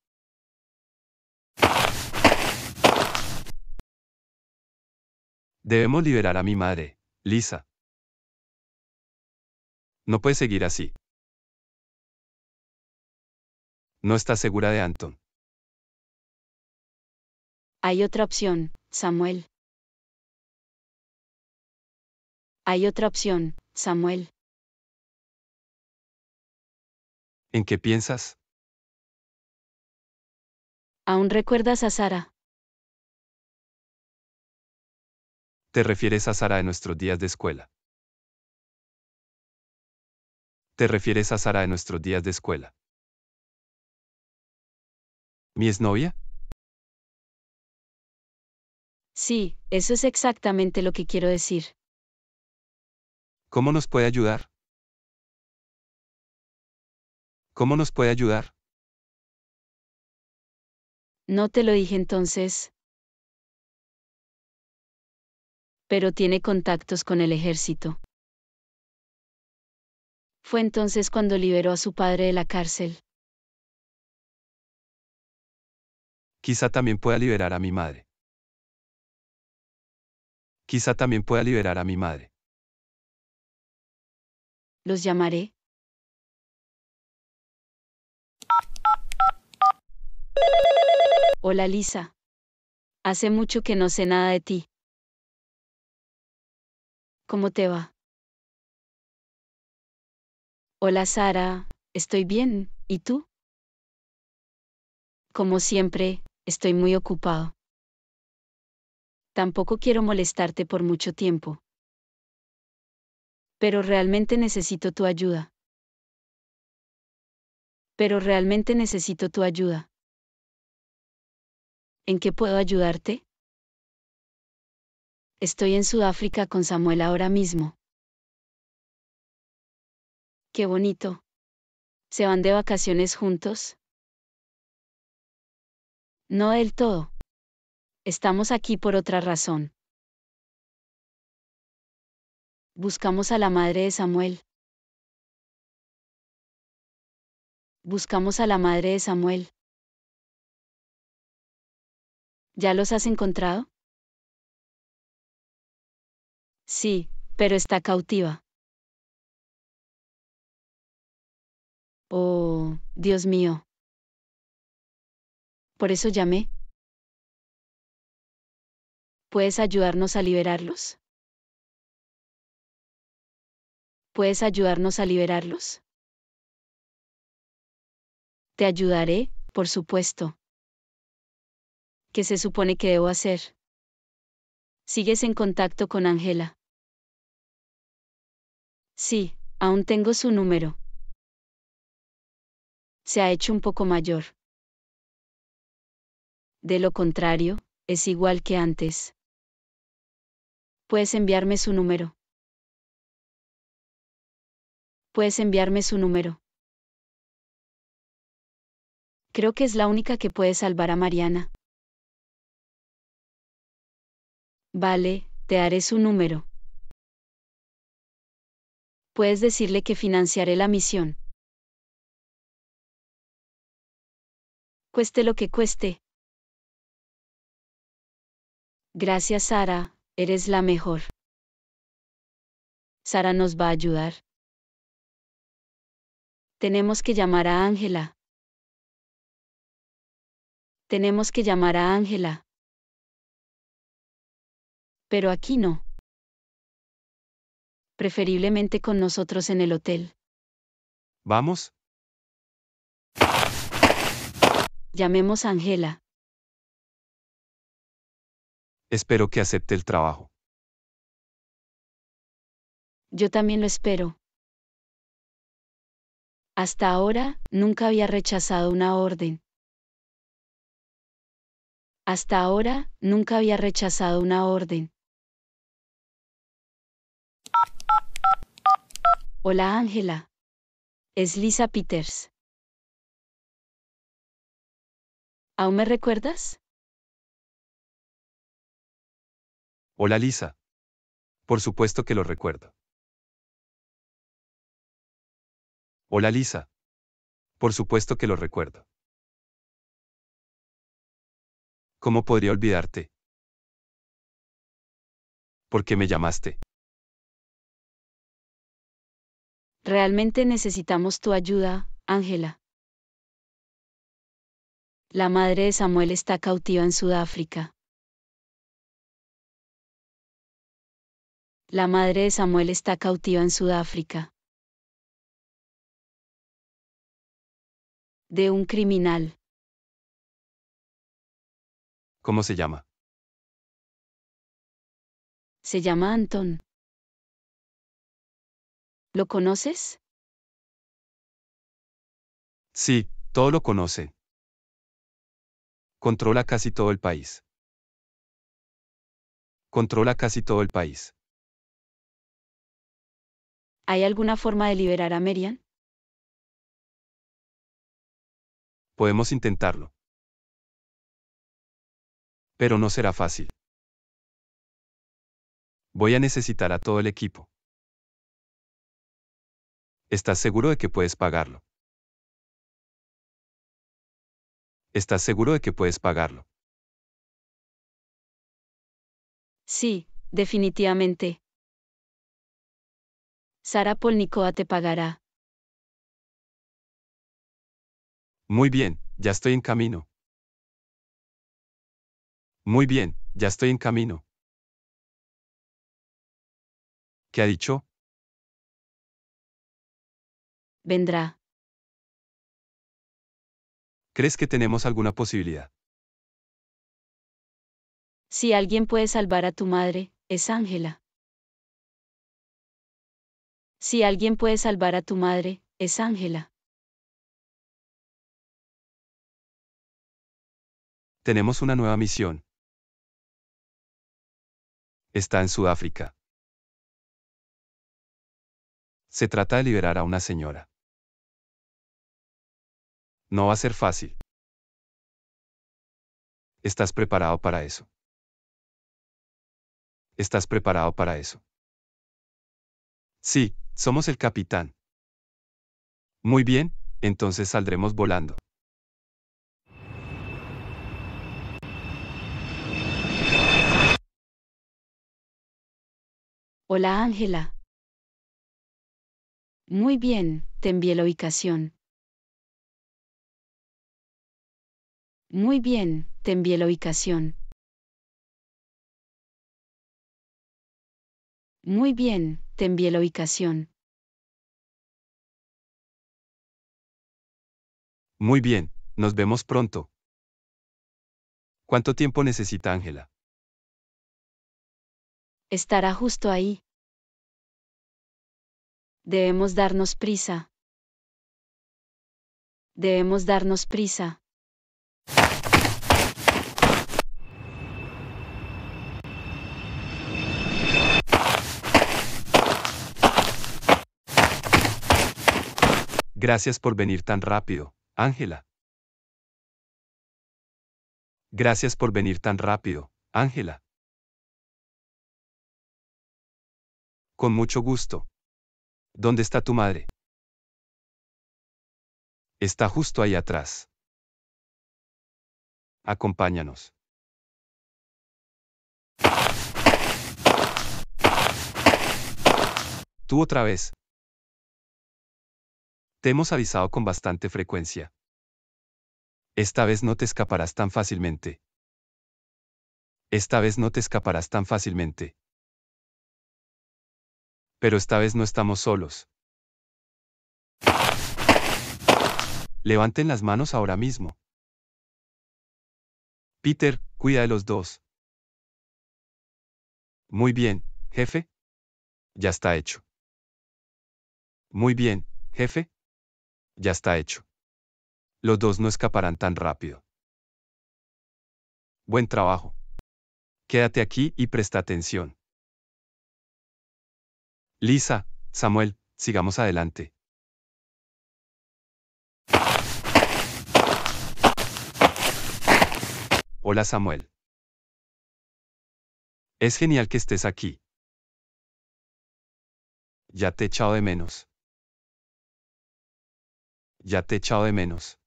Debemos liberar a mi madre, Lisa. No puede seguir así no estás segura de Anton. Hay otra opción, Samuel. Hay otra opción, Samuel. ¿En qué piensas? ¿Aún recuerdas a Sara? Te refieres a Sara en nuestros días de escuela. Te refieres a Sara en nuestros días de escuela. ¿Mi exnovia? Sí, eso es exactamente lo que quiero decir. ¿Cómo nos puede ayudar? ¿Cómo nos puede ayudar? No te lo dije entonces. Pero tiene contactos con el ejército. Fue entonces cuando liberó a su padre de la cárcel. Quizá también pueda liberar a mi madre. Quizá también pueda liberar a mi madre. Los llamaré. Hola Lisa. Hace mucho que no sé nada de ti. ¿Cómo te va? Hola Sara, estoy bien, ¿y tú? Como siempre, estoy muy ocupado. Tampoco quiero molestarte por mucho tiempo. Pero realmente necesito tu ayuda. Pero realmente necesito tu ayuda. ¿En qué puedo ayudarte? Estoy en Sudáfrica con Samuel ahora mismo. Qué bonito. ¿Se van de vacaciones juntos? No del todo. Estamos aquí por otra razón. Buscamos a la madre de Samuel. Buscamos a la madre de Samuel. ¿Ya los has encontrado? Sí, pero está cautiva. Oh, Dios mío. Por eso llamé. ¿Puedes ayudarnos a liberarlos? ¿Puedes ayudarnos a liberarlos? Te ayudaré, por supuesto. ¿Qué se supone que debo hacer? ¿Sigues en contacto con Ángela? Sí, aún tengo su número. Se ha hecho un poco mayor de lo contrario, es igual que antes. Puedes enviarme su número. Puedes enviarme su número. Creo que es la única que puede salvar a Mariana. Vale, te haré su número. Puedes decirle que financiaré la misión. Cueste lo que cueste, Gracias Sara, eres la mejor. Sara nos va a ayudar. Tenemos que llamar a Ángela. Tenemos que llamar a Ángela. Pero aquí no. Preferiblemente con nosotros en el hotel. ¿Vamos? Llamemos a Ángela. Espero que acepte el trabajo. Yo también lo espero. Hasta ahora, nunca había rechazado una orden. Hasta ahora, nunca había rechazado una orden. Hola Ángela. Es Lisa Peters. ¿Aún me recuerdas? Hola Lisa. Por supuesto que lo recuerdo. Hola Lisa. Por supuesto que lo recuerdo. ¿Cómo podría olvidarte? ¿Por qué me llamaste? Realmente necesitamos tu ayuda, Ángela. La madre de Samuel está cautiva en Sudáfrica. La madre de Samuel está cautiva en Sudáfrica. De un criminal. ¿Cómo se llama? Se llama Anton. ¿Lo conoces? Sí, todo lo conoce. Controla casi todo el país. Controla casi todo el país. ¿Hay alguna forma de liberar a Merian? Podemos intentarlo. Pero no será fácil. Voy a necesitar a todo el equipo. ¿Estás seguro de que puedes pagarlo? ¿Estás seguro de que puedes pagarlo? Sí, definitivamente. Sara Polnikova te pagará. Muy bien, ya estoy en camino. Muy bien, ya estoy en camino. ¿Qué ha dicho? Vendrá. ¿Crees que tenemos alguna posibilidad? Si alguien puede salvar a tu madre, es Ángela. Si alguien puede salvar a tu madre, es Ángela. Tenemos una nueva misión. Está en Sudáfrica. Se trata de liberar a una señora. No va a ser fácil. ¿Estás preparado para eso? ¿Estás preparado para eso? Sí, somos el capitán. Muy bien, entonces saldremos volando. Hola Ángela. Muy bien, te envié la ubicación. Muy bien, te envié la ubicación. Muy bien, te envié la ubicación. Muy bien, nos vemos pronto. ¿Cuánto tiempo necesita Ángela? Estará justo ahí. Debemos darnos prisa. Debemos darnos prisa. Gracias por venir tan rápido, Ángela. Gracias por venir tan rápido, Ángela. Con mucho gusto. ¿Dónde está tu madre? Está justo ahí atrás. Acompáñanos. Tú otra vez. Te hemos avisado con bastante frecuencia. Esta vez no te escaparás tan fácilmente. Esta vez no te escaparás tan fácilmente. Pero esta vez no estamos solos. Levanten las manos ahora mismo. Peter, cuida de los dos. Muy bien, jefe. Ya está hecho. Muy bien, jefe ya está hecho. Los dos no escaparán tan rápido. Buen trabajo. Quédate aquí y presta atención. Lisa, Samuel, sigamos adelante. Hola Samuel. Es genial que estés aquí. Ya te he echado de menos. Ya te he echado de menos.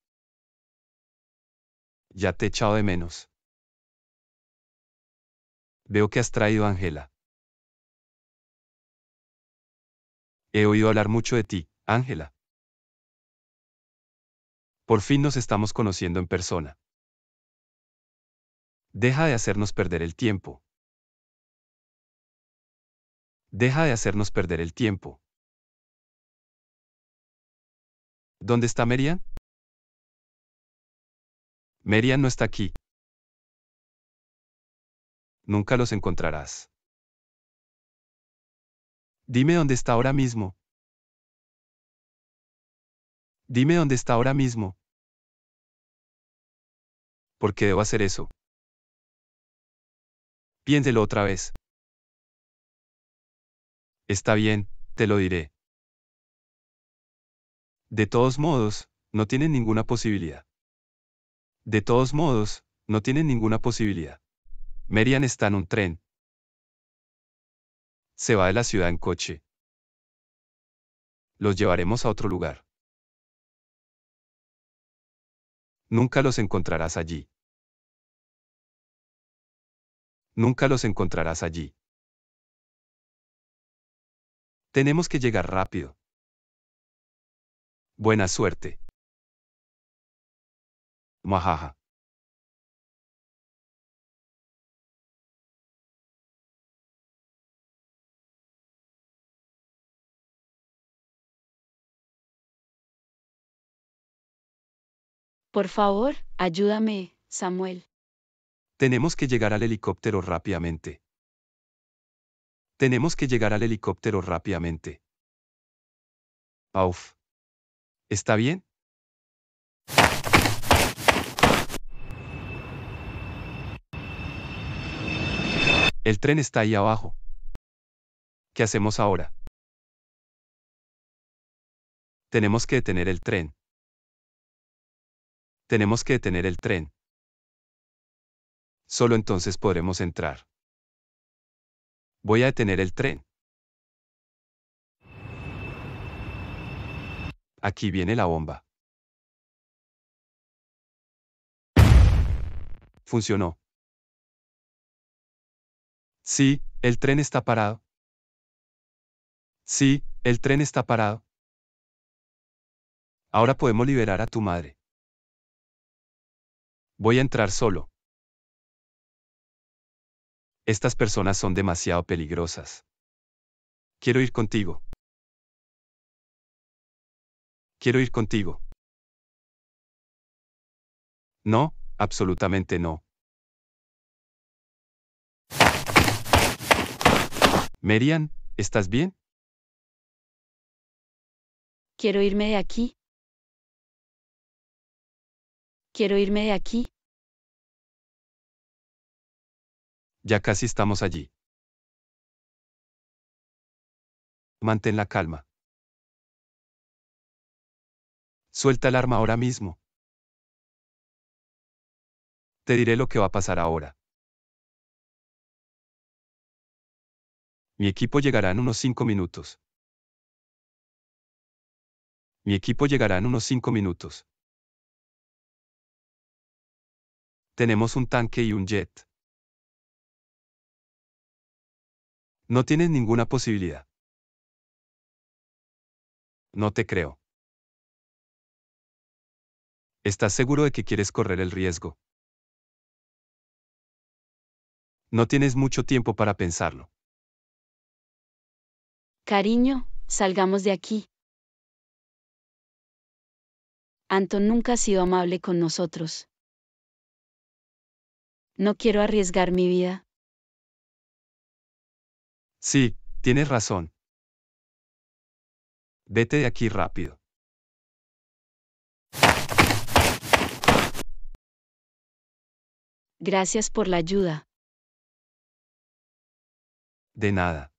Ya te he echado de menos. Veo que has traído a Ángela. He oído hablar mucho de ti, Ángela. Por fin nos estamos conociendo en persona. Deja de hacernos perder el tiempo. Deja de hacernos perder el tiempo. ¿Dónde está Merian? Merian no está aquí. Nunca los encontrarás. Dime dónde está ahora mismo. Dime dónde está ahora mismo. ¿Por qué debo hacer eso? Piénselo otra vez. Está bien, te lo diré. De todos modos, no tienen ninguna posibilidad. De todos modos, no tienen ninguna posibilidad. Merian está en un tren. Se va de la ciudad en coche. Los llevaremos a otro lugar. Nunca los encontrarás allí. Nunca los encontrarás allí. Tenemos que llegar rápido. Buena suerte. Mahaja. Por favor, ayúdame, Samuel. Tenemos que llegar al helicóptero rápidamente. Tenemos que llegar al helicóptero rápidamente. Auf. ¿Está bien? El tren está ahí abajo. ¿Qué hacemos ahora? Tenemos que detener el tren. Tenemos que detener el tren. Solo entonces podremos entrar. Voy a detener el tren. Aquí viene la bomba. Funcionó. Sí, el tren está parado. Sí, el tren está parado. Ahora podemos liberar a tu madre. Voy a entrar solo. Estas personas son demasiado peligrosas. Quiero ir contigo quiero ir contigo. No, absolutamente no. Merian, ¿estás bien? Quiero irme de aquí. Quiero irme de aquí. Ya casi estamos allí. Mantén la calma. Suelta el arma ahora mismo. Te diré lo que va a pasar ahora. Mi equipo llegará en unos cinco minutos. Mi equipo llegará en unos cinco minutos. Tenemos un tanque y un jet. No tienes ninguna posibilidad. No te creo estás seguro de que quieres correr el riesgo. No tienes mucho tiempo para pensarlo. Cariño, salgamos de aquí. Anton nunca ha sido amable con nosotros. No quiero arriesgar mi vida. Sí, tienes razón. Vete de aquí rápido. Gracias por la ayuda. De nada.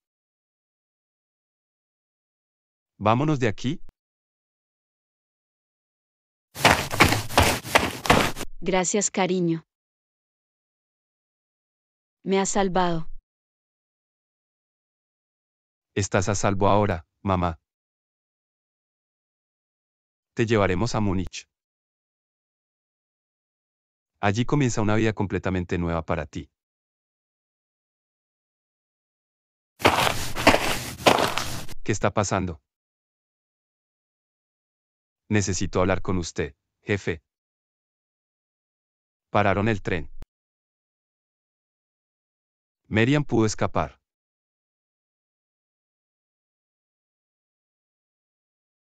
Vámonos de aquí. Gracias, cariño. Me has salvado. Estás a salvo ahora, mamá. Te llevaremos a Múnich. Allí comienza una vida completamente nueva para ti. ¿Qué está pasando? Necesito hablar con usted, jefe. Pararon el tren. Merian pudo escapar.